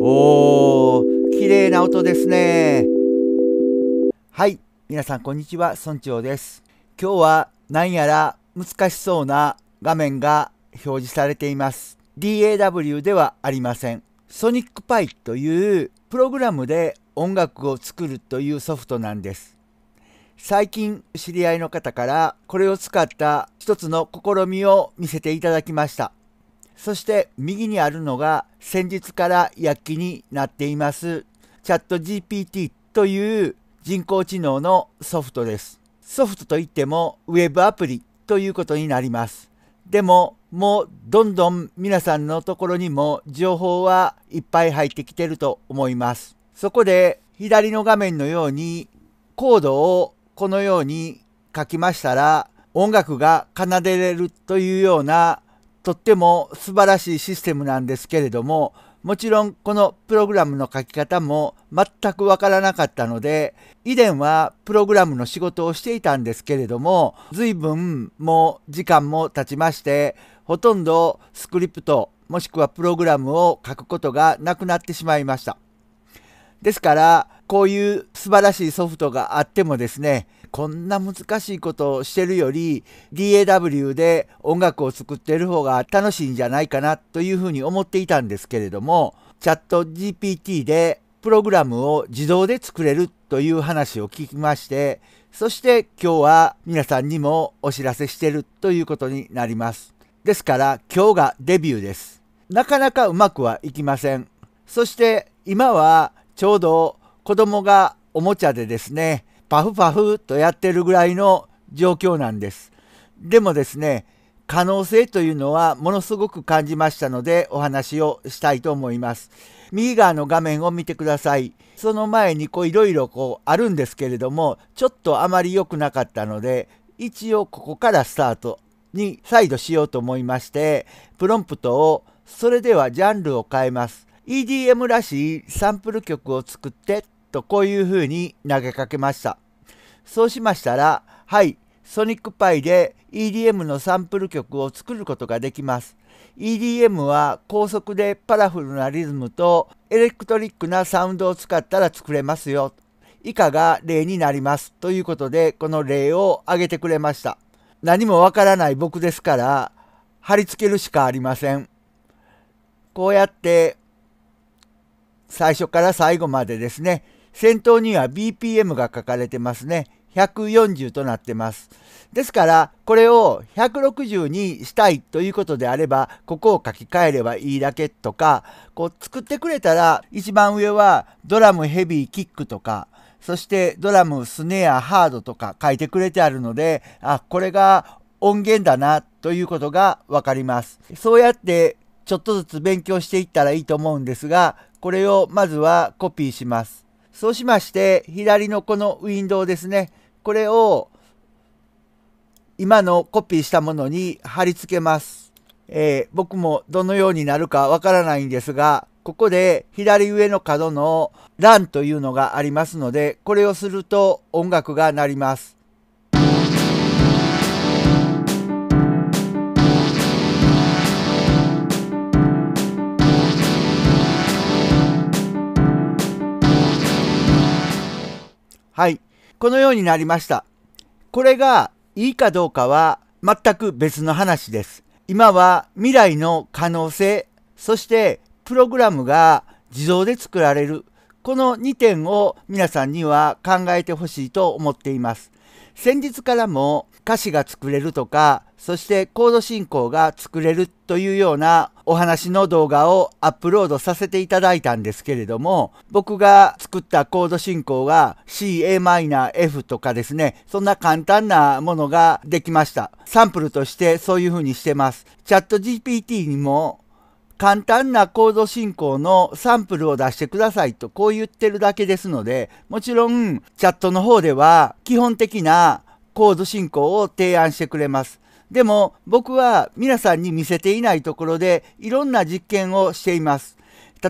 おー、綺麗な音ですね。はい、皆さんこんにちは、村長です。今日は何やら難しそうな画面が表示されています。DAW ではありません。ソニックパイというプログラムで音楽を作るというソフトなんです。最近知り合いの方からこれを使った一つの試みを見せていただきました。そして右にあるのが先日から躍起になっていますチャット GPT という人工知能のソフトです。ソフトといっても Web アプリということになります。でももうどんどん皆さんのところにも情報はいっぱい入ってきてると思います。そこで左の画面のようにコードをこのように書きましたら音楽が奏でれるというようなとっても素晴らしいシステムなんですけれどももちろんこのプログラムの書き方も全くわからなかったので以前はプログラムの仕事をしていたんですけれども随分もう時間も経ちましてほとんどスクリプトもしくはプログラムを書くことがなくなってしまいました。ですからこういう素晴らしいソフトがあってもですねこんな難しいことをしてるより DAW で音楽を作ってる方が楽しいんじゃないかなというふうに思っていたんですけれどもチャット GPT でプログラムを自動で作れるという話を聞きましてそして今日は皆さんにもお知らせしてるということになりますですから今日がデビューですなかなかうまくはいきませんそして今はちょうど子供がおもちゃでですねパフパフとやってるぐらいの状況なんです。でもですね、可能性というのはものすごく感じましたのでお話をしたいと思います。右側の画面を見てください。その前にこういろいろこうあるんですけれども、ちょっとあまり良くなかったので、一応ここからスタートに再度しようと思いまして、プロンプトをそれではジャンルを変えます。EDM らしいサンプル曲を作ってとこういうふうに投げかけました。そうしましたら、はい、ソニックパイで EDM のサンプル曲を作ることができます。EDM は高速でパラフルなリズムとエレクトリックなサウンドを使ったら作れますよ。以下が例になります。ということで、この例を挙げてくれました。何もわからない僕ですから、貼り付けるしかありません。こうやって、最初から最後までですね、先頭には BPM が書かれてますね。140となってます。ですから、これを160にしたいということであれば、ここを書き換えればいいだけとか、こう作ってくれたら、一番上はドラムヘビーキックとか、そしてドラムスネアハードとか書いてくれてあるので、あ、これが音源だなということがわかります。そうやってちょっとずつ勉強していったらいいと思うんですが、これをまずはコピーします。そうしまして、左のこのウィンドウですね。これを、今のコピーしたものに貼り付けます。えー、僕もどのようになるかわからないんですが、ここで左上の角の欄というのがありますので、これをすると音楽が鳴ります。はい。このようになりました。これがいいかどうかは全く別の話です。今は未来の可能性、そしてプログラムが自動で作られる。この2点を皆さんには考えてほしいと思っています。先日からも歌詞が作れるとか、そしてコード進行が作れるというようなお話の動画をアップロードさせていただいたんですけれども、僕が作ったコード進行が CAmF とかですね、そんな簡単なものができました。サンプルとしてそういう風にしてます。チャット GPT にも簡単なコード進行のサンプルを出してくださいとこう言ってるだけですので、もちろんチャットの方では基本的なコード進行を提案してくれます。でも僕は皆さんに見せていないところでいろんな実験をしています。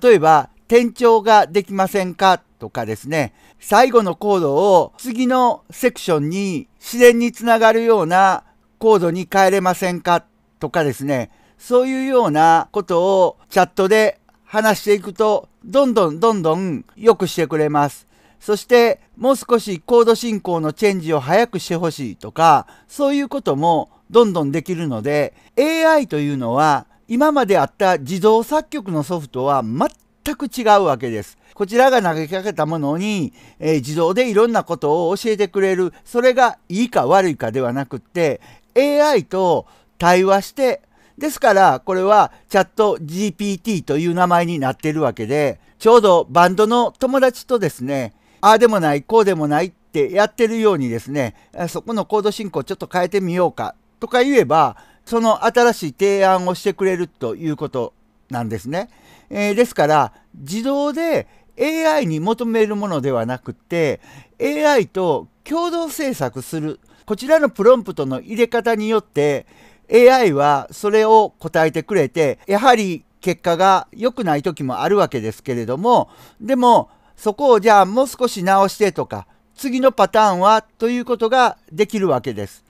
例えば、転調ができませんかとかですね、最後のコードを次のセクションに自然につながるようなコードに変えれませんかとかですね、そういうようなことをチャットで話していくと、どんどんどんどん良くしてくれます。そして、もう少しコード進行のチェンジを早くしてほしいとか、そういうこともどんどんできるので、AI というのは今まであった自動作曲のソフトは全く違うわけです。こちらが投げかけたものに、えー、自動でいろんなことを教えてくれる、それがいいか悪いかではなくって、AI と対話してですから、これはチャット GPT という名前になっているわけで、ちょうどバンドの友達とですね、ああでもない、こうでもないってやってるようにですね、そこのコード進行ちょっと変えてみようかとか言えば、その新しい提案をしてくれるということなんですね。えー、ですから、自動で AI に求めるものではなくて、AI と共同制作する、こちらのプロンプトの入れ方によって、AI はそれを答えてくれて、やはり結果が良くない時もあるわけですけれども、でもそこをじゃあもう少し直してとか、次のパターンはということができるわけです。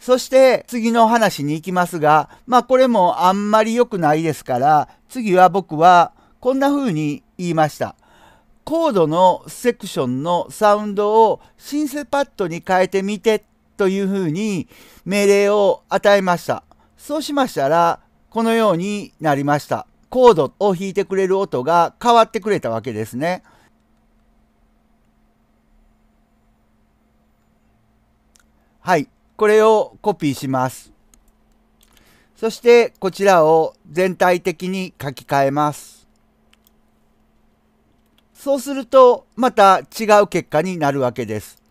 そして次の話に行きますが、まあこれもあんまり良くないですから、次は僕はこんな風に言いました。コードのセクションのサウンドをシンセパッドに変えてみてというふうに命令を与えました。そうしましたら、このようになりました。コードを弾いてくれる音が変わってくれたわけですね。はい。これをコピーします。そしてこちらを全体的に書き換えます。そうするとまた違う結果になるわけです。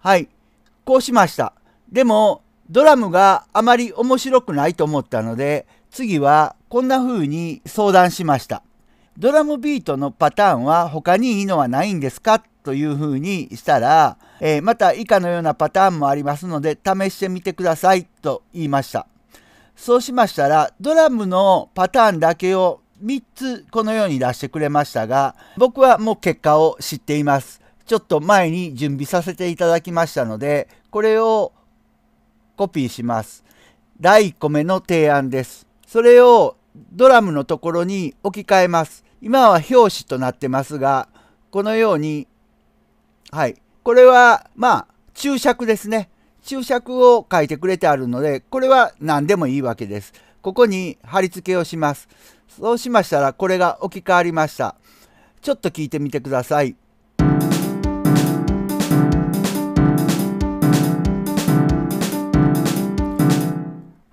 はい。こうしました。でも、ドラムがあまり面白くないと思ったので、次はこんな風に相談しました。ドラムビートのパターンは他にいいのはないんですかという風にしたら、えー、また以下のようなパターンもありますので試してみてくださいと言いました。そうしましたらドラムのパターンだけを3つこのように出してくれましたが僕はもう結果を知っています。ちょっと前に準備させていただきましたので、これをコピーします。第1個目の提案です。それをドラムのところに置き換えます。今は表紙となってますが、このように、はい。これは、まあ、注釈ですね。注釈を書いてくれてあるので、これは何でもいいわけです。ここに貼り付けをします。そうしましたら、これが置き換わりました。ちょっと聞いてみてください。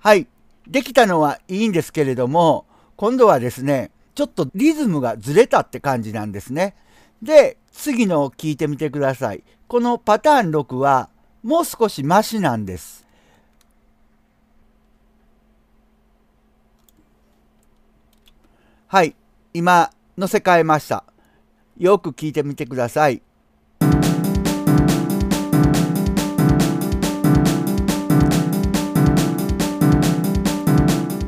はい。できたのはいいんですけれども、今度はですね、ちょっとリズムがずれたって感じなんですね。で、次のを聞いてみてください。このパターン6は、もう少しマシなんです。はい。今、乗せ替えました。よく聞いてみてください。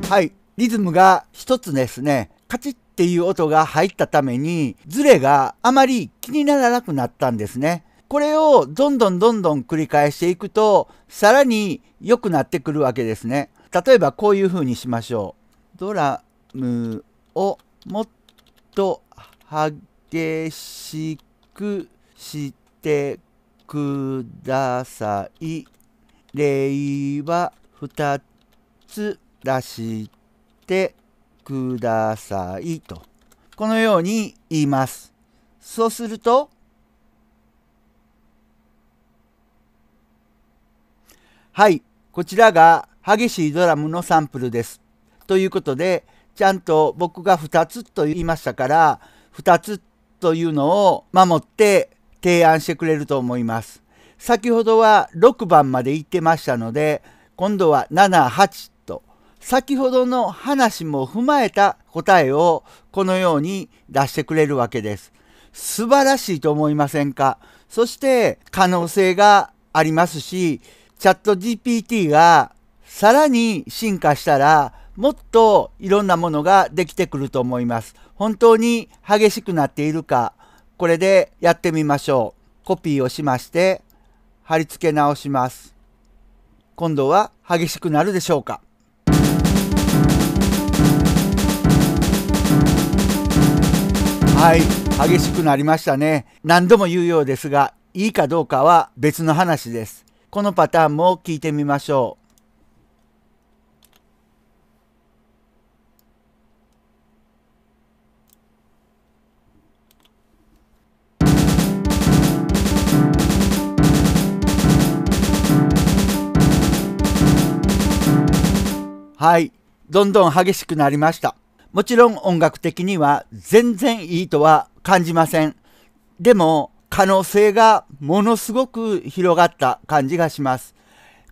はい。リズムが一つですね、カチッっていう音が入ったために、ズレがあまり気にならなくなったんですね。これをどんどんどんどん繰り返していくと、さらに良くなってくるわけですね。例えばこういう風にしましょう。ドラムをもっと激しくしてください。例は2つ。出してくださいと。このように言います。そうすると、はい、こちらが激しいドラムのサンプルです。ということで、ちゃんと僕が2つと言いましたから、2つというのを守って提案してくれると思います。先ほどは6番まで行ってましたので、今度は7、8先ほどの話も踏まえた答えをこのように出してくれるわけです。素晴らしいと思いませんかそして可能性がありますし、チャット GPT がさらに進化したらもっといろんなものができてくると思います。本当に激しくなっているか、これでやってみましょう。コピーをしまして貼り付け直します。今度は激しくなるでしょうかはい激しくなりましたね何度も言うようですがいいかどうかは別の話ですこのパターンも聞いてみましょうはい。どんどん激しくなりました。もちろん音楽的には全然いいとは感じません。でも可能性がものすごく広がった感じがします。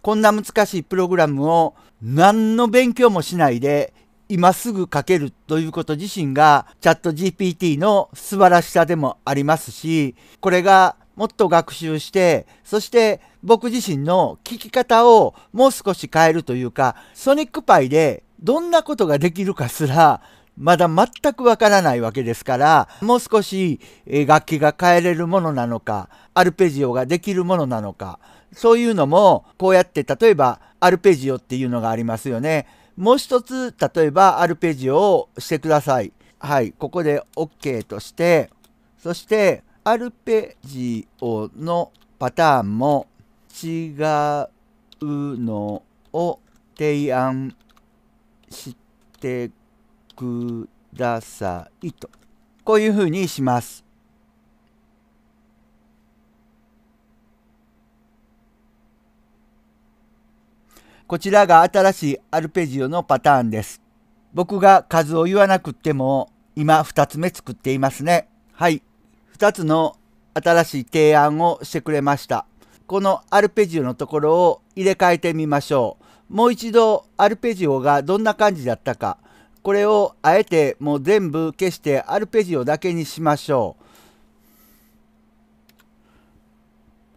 こんな難しいプログラムを何の勉強もしないで今すぐ書けるということ自身がチャット GPT の素晴らしさでもありますし、これがもっと学習して、そして僕自身の聞き方をもう少し変えるというか、ソニックパイでどんなことができるかすらまだ全くわからないわけですからもう少し楽器が変えれるものなのかアルペジオができるものなのかそういうのもこうやって例えばアルペジオっていうのがありますよね。もう一つ例えばアルペジオをしてください。はい、ここで OK としてそしてアルペジオのパターンも違うのを提案してくださいとこういうふうにします。こちらが新しいアルペジオのパターンです。僕が数を言わなくても今2つ目作っていますね。はい。2つの新しい提案をしてくれました。このアルペジオのところを入れ替えてみましょう。もう一度アルペジオがどんな感じだったかこれをあえてもう全部消してアルペジオだけにしましょ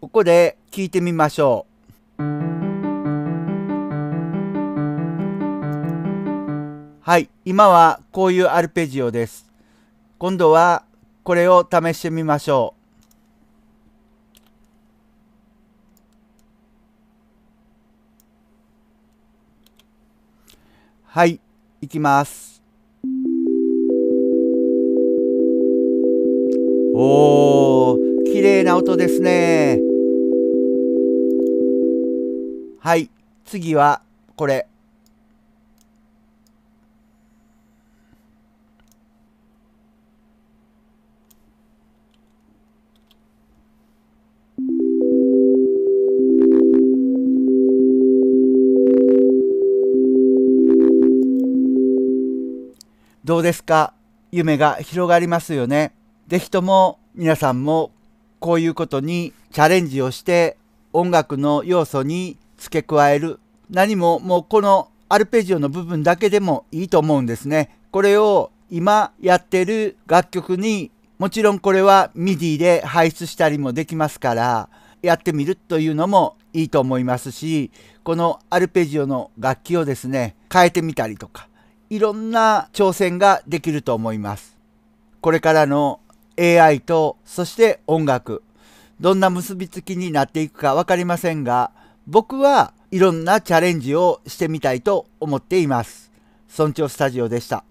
うここで聞いてみましょうはい今はこういうアルペジオです今度はこれを試してみましょうはい、いきます。おー、綺麗な音ですね。はい、次はこれ。どうですか夢が広がりますよね。是非とも皆さんもこういうことにチャレンジをして音楽の要素に付け加える。何ももうこのアルペジオの部分だけでもいいと思うんですね。これを今やってる楽曲にもちろんこれは MIDI で排出したりもできますからやってみるというのもいいと思いますしこのアルペジオの楽器をですね変えてみたりとかいろんな挑戦ができると思います。これからの AI とそして音楽どんな結びつきになっていくか分かりませんが僕はいろんなチャレンジをしてみたいと思っています。村長スタジオでした。